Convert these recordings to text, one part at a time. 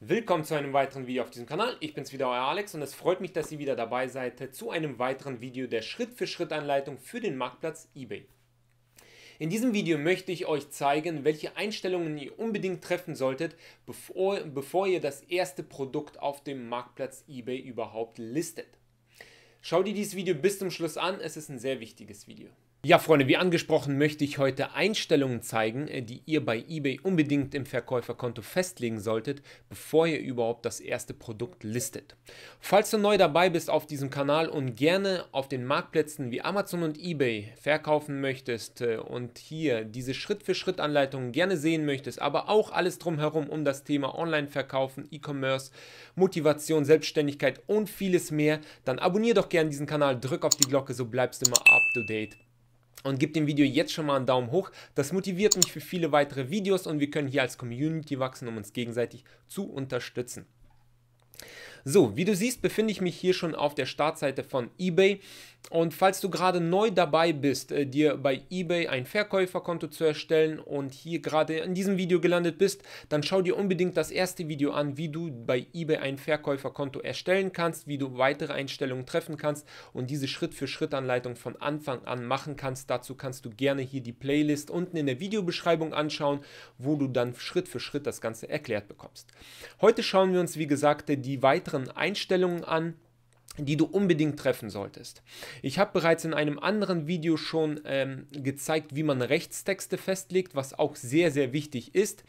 Willkommen zu einem weiteren Video auf diesem Kanal. Ich bin's wieder, euer Alex und es freut mich, dass ihr wieder dabei seid zu einem weiteren Video der Schritt-für-Schritt-Anleitung für den Marktplatz eBay. In diesem Video möchte ich euch zeigen, welche Einstellungen ihr unbedingt treffen solltet, bevor, bevor ihr das erste Produkt auf dem Marktplatz eBay überhaupt listet. Schau dir dieses Video bis zum Schluss an, es ist ein sehr wichtiges Video. Ja, Freunde, wie angesprochen, möchte ich heute Einstellungen zeigen, äh, die ihr bei eBay unbedingt im Verkäuferkonto festlegen solltet, bevor ihr überhaupt das erste Produkt listet. Falls du neu dabei bist auf diesem Kanal und gerne auf den Marktplätzen wie Amazon und eBay verkaufen möchtest äh, und hier diese Schritt-für-Schritt-Anleitungen gerne sehen möchtest, aber auch alles drumherum um das Thema Online-Verkaufen, E-Commerce, Motivation, Selbstständigkeit und vieles mehr, dann abonniere doch gerne diesen Kanal, drück auf die Glocke, so bleibst du immer up to date und gebt dem Video jetzt schon mal einen Daumen hoch. Das motiviert mich für viele weitere Videos und wir können hier als Community wachsen, um uns gegenseitig zu unterstützen. So, wie du siehst, befinde ich mich hier schon auf der Startseite von eBay. Und falls du gerade neu dabei bist, äh, dir bei eBay ein Verkäuferkonto zu erstellen und hier gerade in diesem Video gelandet bist, dann schau dir unbedingt das erste Video an, wie du bei eBay ein Verkäuferkonto erstellen kannst, wie du weitere Einstellungen treffen kannst und diese Schritt-für-Schritt-Anleitung von Anfang an machen kannst. Dazu kannst du gerne hier die Playlist unten in der Videobeschreibung anschauen, wo du dann Schritt für Schritt das Ganze erklärt bekommst. Heute schauen wir uns, wie gesagt, die weiteren anderen Einstellungen an, die du unbedingt treffen solltest. Ich habe bereits in einem anderen Video schon ähm, gezeigt, wie man Rechtstexte festlegt, was auch sehr, sehr wichtig ist.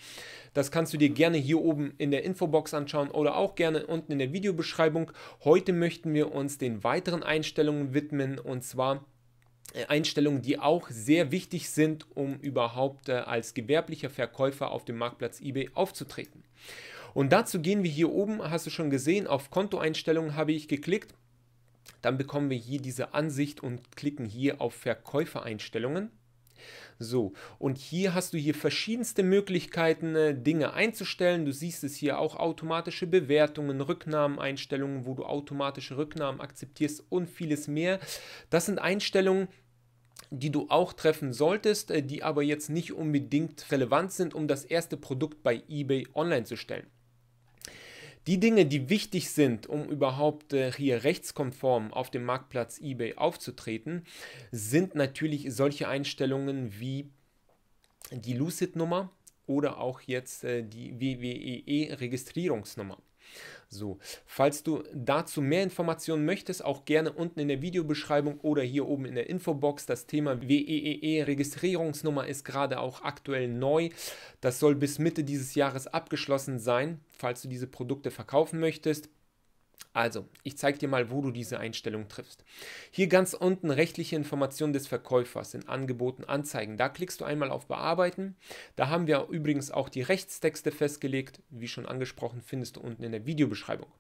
Das kannst du dir gerne hier oben in der Infobox anschauen oder auch gerne unten in der Videobeschreibung. Heute möchten wir uns den weiteren Einstellungen widmen und zwar äh, Einstellungen, die auch sehr wichtig sind, um überhaupt äh, als gewerblicher Verkäufer auf dem Marktplatz eBay aufzutreten. Und dazu gehen wir hier oben, hast du schon gesehen, auf Kontoeinstellungen habe ich geklickt. Dann bekommen wir hier diese Ansicht und klicken hier auf Verkäufereinstellungen. So, und hier hast du hier verschiedenste Möglichkeiten, äh, Dinge einzustellen. Du siehst es hier auch automatische Bewertungen, Rücknahmeeinstellungen, wo du automatische Rücknahmen akzeptierst und vieles mehr. Das sind Einstellungen, die du auch treffen solltest, äh, die aber jetzt nicht unbedingt relevant sind, um das erste Produkt bei eBay online zu stellen. Die Dinge, die wichtig sind, um überhaupt äh, hier rechtskonform auf dem Marktplatz eBay aufzutreten, sind natürlich solche Einstellungen wie die Lucid-Nummer oder auch jetzt äh, die WWE-Registrierungsnummer. E so, falls du dazu mehr Informationen möchtest, auch gerne unten in der Videobeschreibung oder hier oben in der Infobox. Das Thema WEEE-Registrierungsnummer ist gerade auch aktuell neu. Das soll bis Mitte dieses Jahres abgeschlossen sein, falls du diese Produkte verkaufen möchtest. Also, ich zeige dir mal, wo du diese Einstellung triffst. Hier ganz unten rechtliche Informationen des Verkäufers in Angeboten anzeigen. Da klickst du einmal auf Bearbeiten. Da haben wir übrigens auch die Rechtstexte festgelegt. Wie schon angesprochen, findest du unten in der Videobeschreibung.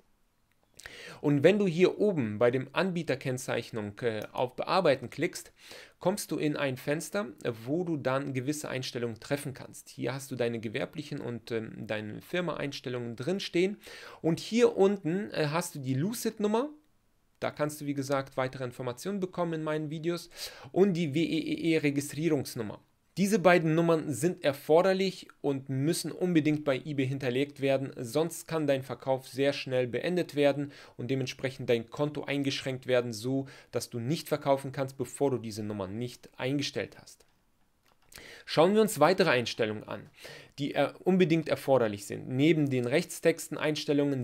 Und wenn du hier oben bei dem Anbieterkennzeichnung äh, auf Bearbeiten klickst, kommst du in ein Fenster, wo du dann gewisse Einstellungen treffen kannst. Hier hast du deine gewerblichen und ähm, deine Firma-Einstellungen drin stehen und hier unten äh, hast du die Lucid-Nummer. Da kannst du, wie gesagt, weitere Informationen bekommen in meinen Videos und die WEEE-Registrierungsnummer. Diese beiden Nummern sind erforderlich und müssen unbedingt bei eBay hinterlegt werden, sonst kann dein Verkauf sehr schnell beendet werden und dementsprechend dein Konto eingeschränkt werden, so dass du nicht verkaufen kannst, bevor du diese Nummern nicht eingestellt hast. Schauen wir uns weitere Einstellungen an, die äh, unbedingt erforderlich sind. Neben den Rechtstexten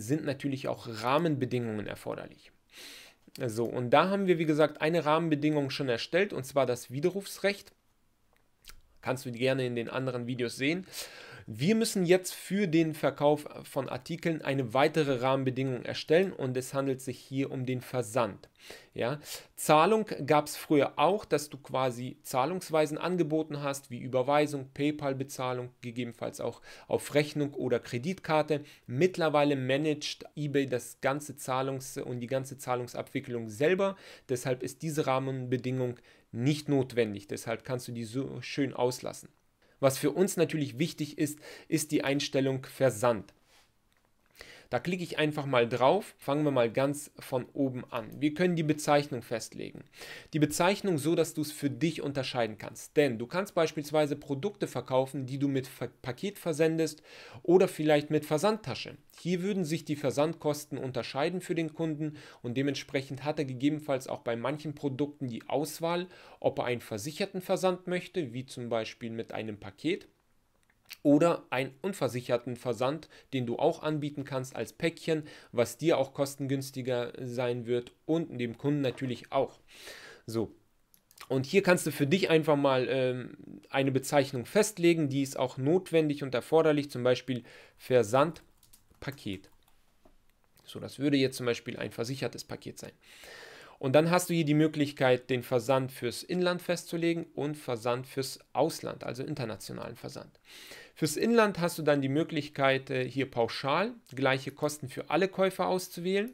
sind natürlich auch Rahmenbedingungen erforderlich. So, und da haben wir, wie gesagt, eine Rahmenbedingung schon erstellt, und zwar das Widerrufsrecht. Kannst du gerne in den anderen Videos sehen. Wir müssen jetzt für den Verkauf von Artikeln eine weitere Rahmenbedingung erstellen und es handelt sich hier um den Versand. Ja? Zahlung gab es früher auch, dass du quasi Zahlungsweisen angeboten hast, wie Überweisung, PayPal-Bezahlung, gegebenenfalls auch auf Rechnung oder Kreditkarte. Mittlerweile managt eBay das ganze Zahlungs- und die ganze Zahlungsabwicklung selber. Deshalb ist diese Rahmenbedingung nicht notwendig. Deshalb kannst du die so schön auslassen. Was für uns natürlich wichtig ist, ist die Einstellung Versand. Da klicke ich einfach mal drauf. Fangen wir mal ganz von oben an. Wir können die Bezeichnung festlegen. Die Bezeichnung so, dass du es für dich unterscheiden kannst. Denn du kannst beispielsweise Produkte verkaufen, die du mit Paket versendest oder vielleicht mit Versandtasche. Hier würden sich die Versandkosten unterscheiden für den Kunden und dementsprechend hat er gegebenenfalls auch bei manchen Produkten die Auswahl, ob er einen versicherten Versand möchte, wie zum Beispiel mit einem Paket oder einen unversicherten Versand, den du auch anbieten kannst als Päckchen, was dir auch kostengünstiger sein wird und dem Kunden natürlich auch. So. Und hier kannst du für dich einfach mal ähm, eine Bezeichnung festlegen, die ist auch notwendig und erforderlich, zum Beispiel Versandpaket. So, das würde jetzt zum Beispiel ein versichertes Paket sein. Und dann hast du hier die Möglichkeit, den Versand fürs Inland festzulegen und Versand fürs Ausland, also internationalen Versand. Fürs Inland hast du dann die Möglichkeit, äh, hier pauschal gleiche Kosten für alle Käufer auszuwählen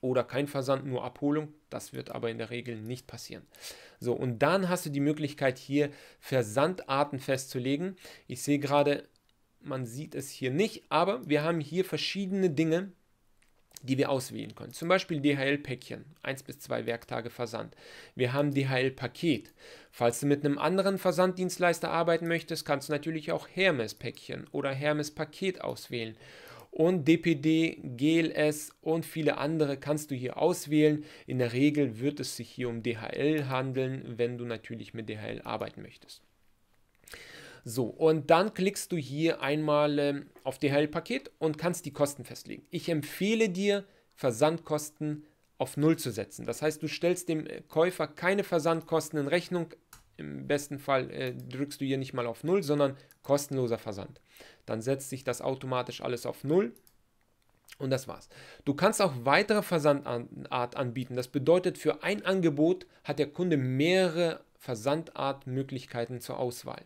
oder kein Versand, nur Abholung. Das wird aber in der Regel nicht passieren. So, und dann hast du die Möglichkeit, hier Versandarten festzulegen. Ich sehe gerade, man sieht es hier nicht, aber wir haben hier verschiedene Dinge, die wir auswählen können. Zum Beispiel DHL-Päckchen, 1 bis 2 Werktage Versand. Wir haben DHL-Paket. Falls du mit einem anderen Versanddienstleister arbeiten möchtest, kannst du natürlich auch Hermes-Päckchen oder Hermes-Paket auswählen. Und DPD, GLS und viele andere kannst du hier auswählen. In der Regel wird es sich hier um DHL handeln, wenn du natürlich mit DHL arbeiten möchtest. So, und dann klickst du hier einmal ähm, auf DHL-Paket und kannst die Kosten festlegen. Ich empfehle dir, Versandkosten auf Null zu setzen. Das heißt, du stellst dem äh, Käufer keine Versandkosten in Rechnung. Im besten Fall äh, drückst du hier nicht mal auf Null, sondern kostenloser Versand. Dann setzt sich das automatisch alles auf Null. Und das war's. Du kannst auch weitere Versandart anbieten. Das bedeutet, für ein Angebot hat der Kunde mehrere Versandartmöglichkeiten zur Auswahl.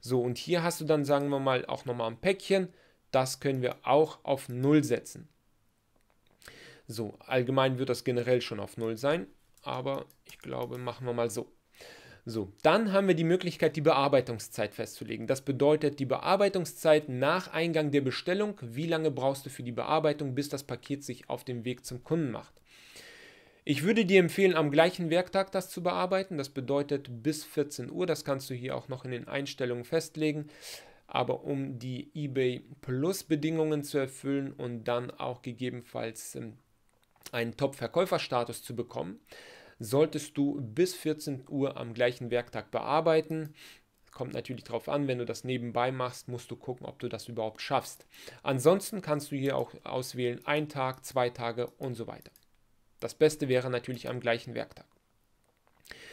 So, und hier hast du dann, sagen wir mal, auch nochmal ein Päckchen. Das können wir auch auf 0 setzen. So, allgemein wird das generell schon auf 0 sein, aber ich glaube, machen wir mal so. So, dann haben wir die Möglichkeit, die Bearbeitungszeit festzulegen. Das bedeutet, die Bearbeitungszeit nach Eingang der Bestellung, wie lange brauchst du für die Bearbeitung, bis das Paket sich auf den Weg zum Kunden macht. Ich würde dir empfehlen, am gleichen Werktag das zu bearbeiten. Das bedeutet bis 14 Uhr. Das kannst du hier auch noch in den Einstellungen festlegen. Aber um die eBay Plus Bedingungen zu erfüllen und dann auch gegebenenfalls ähm, einen top verkäufer status zu bekommen, solltest du bis 14 Uhr am gleichen Werktag bearbeiten. Kommt natürlich darauf an, wenn du das nebenbei machst, musst du gucken, ob du das überhaupt schaffst. Ansonsten kannst du hier auch auswählen, ein Tag, zwei Tage und so weiter. Das Beste wäre natürlich am gleichen Werktag.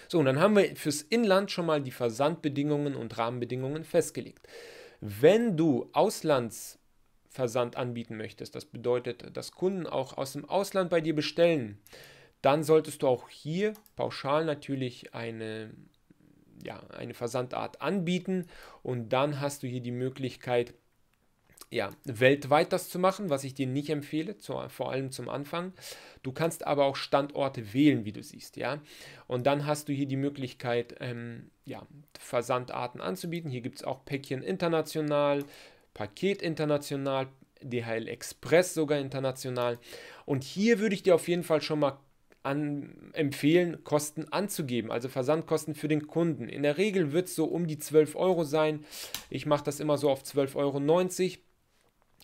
So, und dann haben wir fürs Inland schon mal die Versandbedingungen und Rahmenbedingungen festgelegt. Wenn du Auslandsversand anbieten möchtest, das bedeutet, dass Kunden auch aus dem Ausland bei dir bestellen, dann solltest du auch hier pauschal natürlich eine, ja, eine Versandart anbieten und dann hast du hier die Möglichkeit, ja, weltweit das zu machen, was ich dir nicht empfehle, zu, vor allem zum Anfang. Du kannst aber auch Standorte wählen, wie du siehst, ja. Und dann hast du hier die Möglichkeit, ähm, ja, Versandarten anzubieten. Hier gibt es auch Päckchen international, Paket international, DHL Express sogar international. Und hier würde ich dir auf jeden Fall schon mal an, empfehlen, Kosten anzugeben, also Versandkosten für den Kunden. In der Regel wird es so um die 12 Euro sein. Ich mache das immer so auf 12,90 Euro.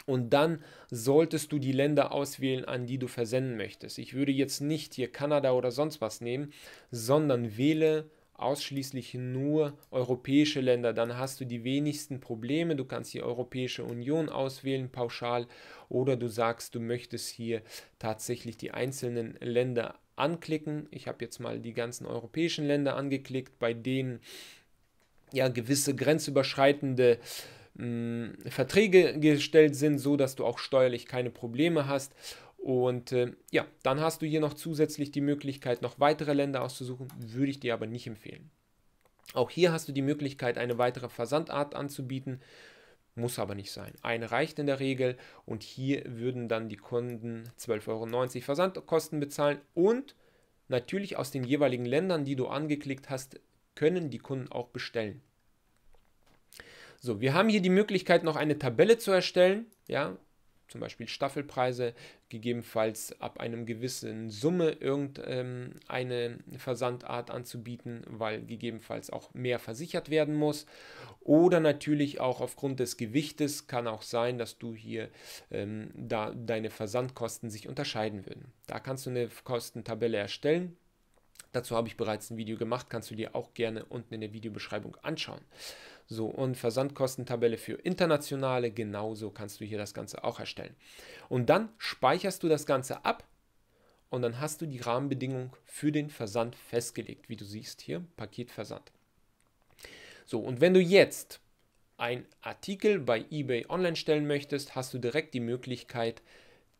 Und dann solltest du die Länder auswählen, an die du versenden möchtest. Ich würde jetzt nicht hier Kanada oder sonst was nehmen, sondern wähle ausschließlich nur europäische Länder, dann hast du die wenigsten Probleme. Du kannst die Europäische Union auswählen pauschal oder du sagst, du möchtest hier tatsächlich die einzelnen Länder anklicken. Ich habe jetzt mal die ganzen europäischen Länder angeklickt, bei denen ja gewisse grenzüberschreitende äh, mh, Verträge gestellt sind, so dass du auch steuerlich keine Probleme hast. Und äh, ja, dann hast du hier noch zusätzlich die Möglichkeit, noch weitere Länder auszusuchen, würde ich dir aber nicht empfehlen. Auch hier hast du die Möglichkeit, eine weitere Versandart anzubieten. Muss aber nicht sein. Eine reicht in der Regel und hier würden dann die Kunden 12,90 Euro Versandkosten bezahlen und natürlich aus den jeweiligen Ländern, die du angeklickt hast, können die Kunden auch bestellen. So, wir haben hier die Möglichkeit, noch eine Tabelle zu erstellen, ja, zum Beispiel Staffelpreise, gegebenenfalls ab einem gewissen Summe irgendeine ähm, Versandart anzubieten, weil gegebenenfalls auch mehr versichert werden muss. Oder natürlich auch aufgrund des Gewichtes kann auch sein, dass du hier ähm, da deine Versandkosten sich unterscheiden würden. Da kannst du eine Kostentabelle erstellen. Dazu habe ich bereits ein Video gemacht, kannst du dir auch gerne unten in der Videobeschreibung anschauen. So, und Versandkostentabelle für internationale, genauso kannst du hier das Ganze auch erstellen. Und dann speicherst du das Ganze ab und dann hast du die Rahmenbedingungen für den Versand festgelegt, wie du siehst hier, Paketversand. So, und wenn du jetzt einen Artikel bei eBay online stellen möchtest, hast du direkt die Möglichkeit,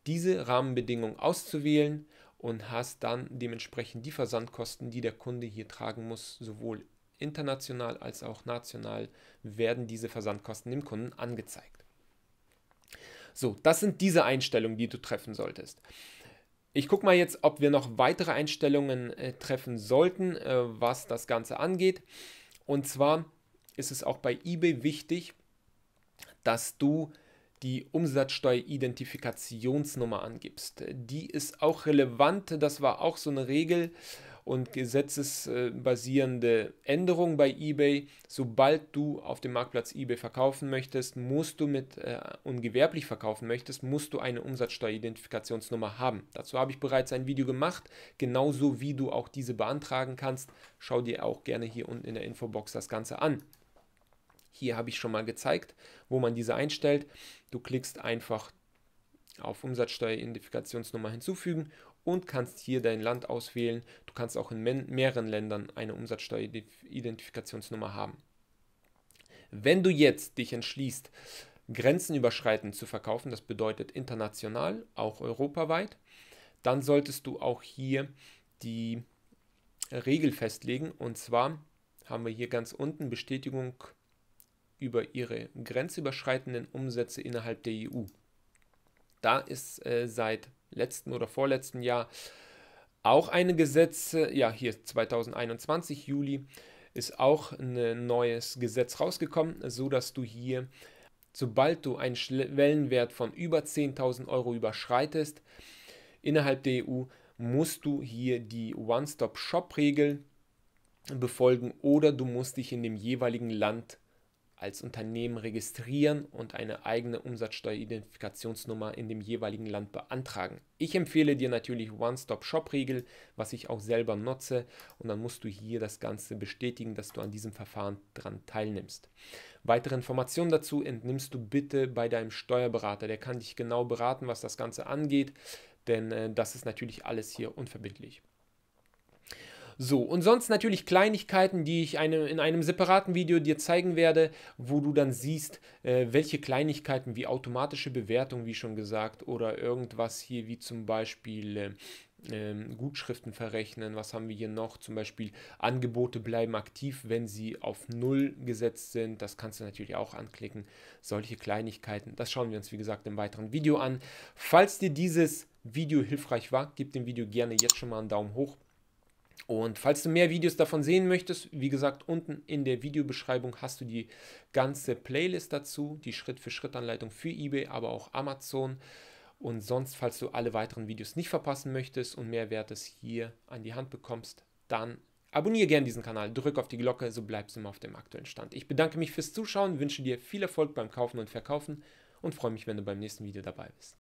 diese Rahmenbedingungen auszuwählen und hast dann dementsprechend die Versandkosten, die der Kunde hier tragen muss, sowohl international als auch national werden diese Versandkosten dem Kunden angezeigt. So, das sind diese Einstellungen, die du treffen solltest. Ich gucke mal jetzt, ob wir noch weitere Einstellungen äh, treffen sollten, äh, was das Ganze angeht. Und zwar ist es auch bei eBay wichtig, dass du die Umsatzsteueridentifikationsnummer angibst. Die ist auch relevant. Das war auch so eine Regel, und gesetzesbasierende Änderungen bei eBay. Sobald du auf dem Marktplatz eBay verkaufen möchtest, musst du mit äh, und gewerblich verkaufen möchtest, musst du eine Umsatzsteueridentifikationsnummer haben. Dazu habe ich bereits ein Video gemacht, genauso wie du auch diese beantragen kannst. Schau dir auch gerne hier unten in der Infobox das Ganze an. Hier habe ich schon mal gezeigt, wo man diese einstellt. Du klickst einfach auf Umsatzsteueridentifikationsnummer hinzufügen und kannst hier dein Land auswählen. Du kannst auch in mehreren Ländern eine Umsatzsteueridentifikationsnummer haben. Wenn du jetzt dich entschließt, grenzenüberschreitend zu verkaufen, das bedeutet international, auch europaweit, dann solltest du auch hier die Regel festlegen. Und zwar haben wir hier ganz unten Bestätigung über ihre grenzüberschreitenden Umsätze innerhalb der EU. Da ist äh, seit letzten oder vorletzten Jahr auch eine Gesetz, ja hier 2021 Juli ist auch ein neues Gesetz rausgekommen, so dass du hier, sobald du einen Schwellenwert von über 10.000 Euro überschreitest, innerhalb der EU musst du hier die One-Stop-Shop-Regel befolgen oder du musst dich in dem jeweiligen Land als Unternehmen registrieren und eine eigene Umsatzsteueridentifikationsnummer in dem jeweiligen Land beantragen. Ich empfehle dir natürlich One-Stop-Shop-Regel, was ich auch selber nutze und dann musst du hier das Ganze bestätigen, dass du an diesem Verfahren dran teilnimmst. Weitere Informationen dazu entnimmst du bitte bei deinem Steuerberater, der kann dich genau beraten, was das Ganze angeht, denn äh, das ist natürlich alles hier unverbindlich. So, und sonst natürlich Kleinigkeiten, die ich eine, in einem separaten Video dir zeigen werde, wo du dann siehst, äh, welche Kleinigkeiten wie automatische Bewertung, wie schon gesagt, oder irgendwas hier wie zum Beispiel... Äh, ähm, Gutschriften verrechnen. Was haben wir hier noch? Zum Beispiel Angebote bleiben aktiv, wenn sie auf Null gesetzt sind. Das kannst du natürlich auch anklicken. Solche Kleinigkeiten. Das schauen wir uns, wie gesagt, im weiteren Video an. Falls dir dieses Video hilfreich war, gib dem Video gerne jetzt schon mal einen Daumen hoch. Und falls du mehr Videos davon sehen möchtest, wie gesagt, unten in der Videobeschreibung hast du die ganze Playlist dazu, die Schritt-für-Schritt-Anleitung für eBay, aber auch Amazon. Und sonst, falls du alle weiteren Videos nicht verpassen möchtest und mehr Wertes hier an die Hand bekommst, dann abonniere gerne diesen Kanal, drück auf die Glocke, so bleibst du immer auf dem aktuellen Stand. Ich bedanke mich fürs Zuschauen, wünsche dir viel Erfolg beim Kaufen und Verkaufen und freue mich, wenn du beim nächsten Video dabei bist.